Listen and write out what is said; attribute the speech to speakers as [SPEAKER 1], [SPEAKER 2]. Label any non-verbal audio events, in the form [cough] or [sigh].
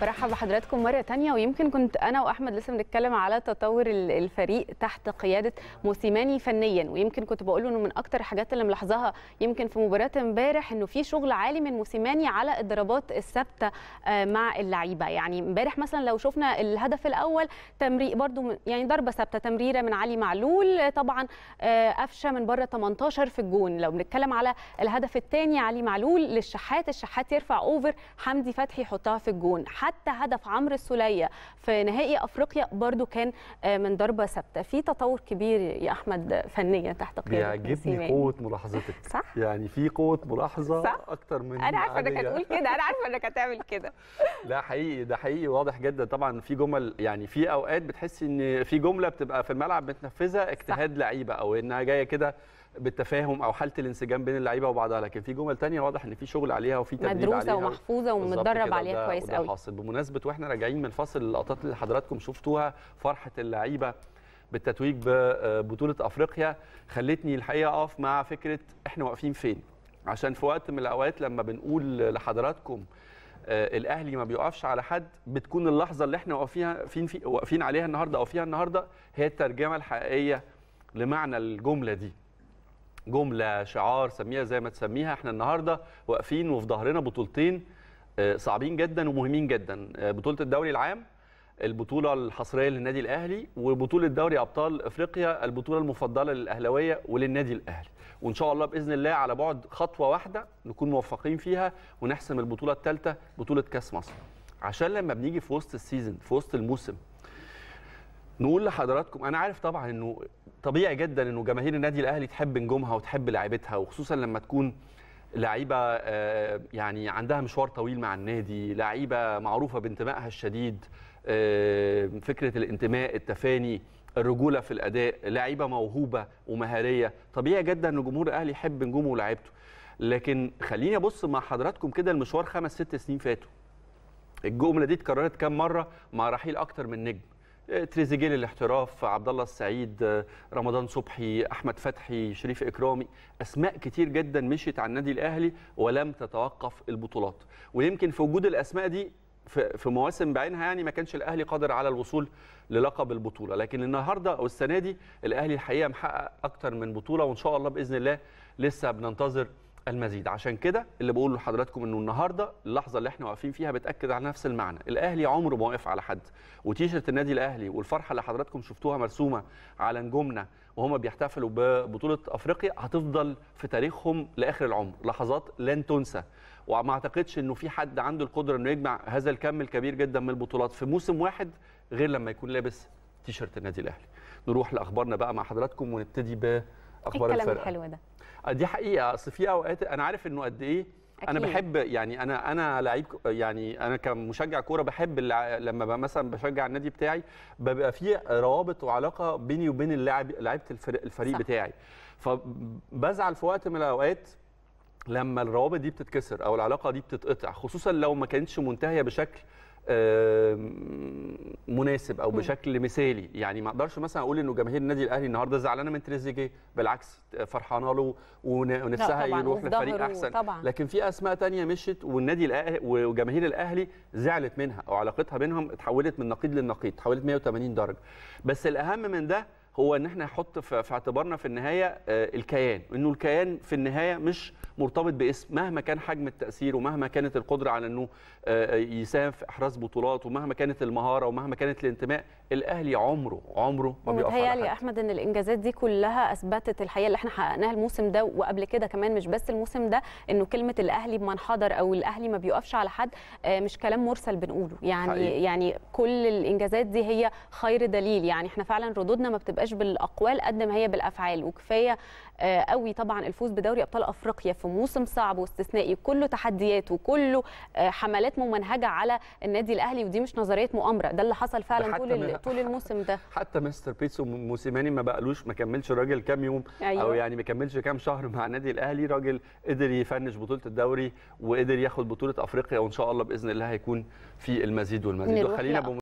[SPEAKER 1] برحب بحضراتكم مرة تانية ويمكن كنت أنا وأحمد لسه بنتكلم على تطور الفريق تحت قيادة موسيماني فنيا ويمكن كنت بقول إنه من أكتر الحاجات اللي ملاحظاها يمكن في مباراة امبارح إنه في شغل عالي من موسيماني على الضربات الثابتة آه، مع اللعيبة يعني امبارح مثلا لو شفنا الهدف الأول تمرير برضو يعني ضربة ثابتة تمريرة من علي معلول آه، طبعا آه، قفشة من بره 18 في الجون لو بنتكلم على الهدف الثاني علي معلول للشحات الشحات يرفع أوفر حمدي فتحي يحطها في الجون حتى هدف عمرو السوليه في نهائي افريقيا برده كان آه، من ضربه ثابته في تطور كبير يا احمد فنيا تحت قياده بيعجبني قوه
[SPEAKER 2] ملاحظتك صح يعني في قوه ملاحظه صح؟ اكتر من انا عارفه انك هتقول
[SPEAKER 1] كده انا عارفه انك هتعمل كده
[SPEAKER 2] لا [laughs] حقيقي ده حقيقي واضح جدا طبعا في جمل يعني في اوقات بتحس ان في جمله بتبقى في الملعب بتنفذها اجتهاد لعيبه او انها جايه كده بالتفاهم او حاله الانسجام بين اللعيبه وبعضها لكن في جمل ثانيه واضح ان في شغل عليها وفي تدريب مدروسة عليها مدروسه
[SPEAKER 1] ومحفوظه ومتدرب عليها كويس قوي
[SPEAKER 2] حاصل بمناسبه واحنا راجعين من فاصل اللقطات اللي حضراتكم شفتوها فرحه اللعيبه بالتتويج ببطوله آه، افريقيا خلتني الحقيقه اقف مع فكره احنا واقفين فين عشان في وقت من الاوقات لما بنقول لحضراتكم آه، الاهلي ما بيقفش على حد بتكون اللحظه اللي احنا واقفين واقفين عليها النهارده او فيها النهارده هي الترجمه الحقيقيه لمعنى الجمله دي جمله شعار سميها زي ما تسميها احنا النهارده واقفين وفي ظهرنا بطولتين آه، صعبين جدا ومهمين جدا آه، بطوله الدوري العام البطوله الحصريه للنادي الاهلي وبطوله دوري ابطال افريقيا البطوله المفضله للاهلاويه وللنادي الاهلي وان شاء الله باذن الله على بعد خطوه واحده نكون موفقين فيها ونحسم البطوله الثالثه بطوله كاس مصر عشان لما بنيجي في وسط السيزون في وسط الموسم نقول لحضراتكم انا عارف طبعا انه طبيعي جدا انه جماهير النادي الاهلي تحب نجومها وتحب لعيبتها وخصوصا لما تكون لعيبه آه، يعني عندها مشوار طويل مع النادي لعيبه معروفه بانتمائها الشديد آه، فكره الانتماء التفاني الرجوله في الاداء لعيبه موهوبه ومهاريه طبيعي جدا ان جمهور الاهلي يحب نجومه ولاعيبته لكن خليني ابص مع حضراتكم كده المشوار خمس ست سنين فاتوا الجمله دي اتكررت كام مره مع رحيل اكتر من نجم تريزيجيه الاحتراف عبد الله السعيد رمضان صبحي احمد فتحي شريف اكرامي اسماء كتير جدا مشيت على النادي الاهلي ولم تتوقف البطولات ويمكن في وجود الاسماء دي في مواسم بعينها يعني ما كانش الاهلي قادر على الوصول للقب البطوله لكن النهارده او السنه دي الاهلي الحقيقه محقق اكتر من بطوله وان شاء الله باذن الله لسه بننتظر المزيد عشان كده اللي بقوله لحضراتكم انه النهارده اللحظه اللي احنا واقفين فيها بتاكد على نفس المعنى الاهلي عمره ما واقف على حد وتيشرت النادي الاهلي والفرحه اللي حضراتكم شفتوها مرسومه على نجومنا وهم بيحتفلوا ببطوله افريقيا هتفضل في تاريخهم لاخر العمر لحظات لن تنسى وما اعتقدش انه في حد عنده القدره انه يجمع هذا الكم الكبير جدا من البطولات في موسم واحد غير لما يكون لابس تيشرت النادي الاهلي نروح لاخبارنا بقى مع حضراتكم ونبتدي باخبار إيه الفرقه الكلام الحلو ده آه، دي حقيقه اصل في اوقات انا عارف انه قد ايه أكيد. انا بحب يعني انا انا لعيب يعني انا كمشجع كوره بحب لما مثلا بشجع النادي بتاعي ببقى في روابط وعلاقه بيني وبين اللاعب لعيبه الفريق صح. بتاعي فبزعل في وقت من الاوقات لما الروابط دي بتتكسر او العلاقه دي بتتقطع خصوصا لو ما كانتش منتهيه بشكل مناسب او بشكل مثالي يعني ما اقدرش مثلا اقول انه جماهير النادي الاهلي النهارده زعلانه من تريزيجيه بالعكس فرحانه له ونفسها يروح لفريق احسن طبعًا. لكن في اسماء تانية مشت والنادي الاهلي وجماهير الاهلي زعلت منها او علاقتها بينهم اتحولت من نقيض للنقيض اتحولت 180 درجه بس الاهم من ده هو ان احنا نحط في اعتبارنا في النهايه آه، الكيان انه الكيان في النهايه مش مرتبط باسم مهما كان حجم التاثير ومهما كانت القدره على انه آه، آه، يساهم في احراز بطولات ومهما كانت المهاره ومهما كانت الانتماء الاهلي عمره عمره ما بيقف على يا
[SPEAKER 1] احمد ان الانجازات دي كلها اثبتت الحقيقه اللي احنا حققناها الموسم ده وقبل كده كمان مش بس الموسم ده انه كلمه الاهلي حضر او الاهلي ما بيقفش على حد مش كلام مرسل بنقوله يعني حقيقي. يعني كل الانجازات دي هي خير دليل يعني احنا فعلا ردودنا ما بتبقاش تبقاش بالاقوال قد ما هي بالافعال وكفايه آه، قوي طبعا الفوز بدوري ابطال افريقيا في موسم صعب واستثنائي كله تحديات وكله آه، حملات ممنهجه على النادي الاهلي ودي مش نظريه مؤامره ده اللي حصل فعلا طول طول الموسم ده
[SPEAKER 2] [laughs] حتى مستر بيتسو موسيماني ما بقالوش ما كملش راجل كام يوم أيوة. او يعني ما كملش كام شهر مع النادي الاهلي راجل قدر يفنش بطوله الدوري وقدر ياخد بطوله افريقيا وان شاء الله باذن الله هيكون في المزيد والمزيد وخلينا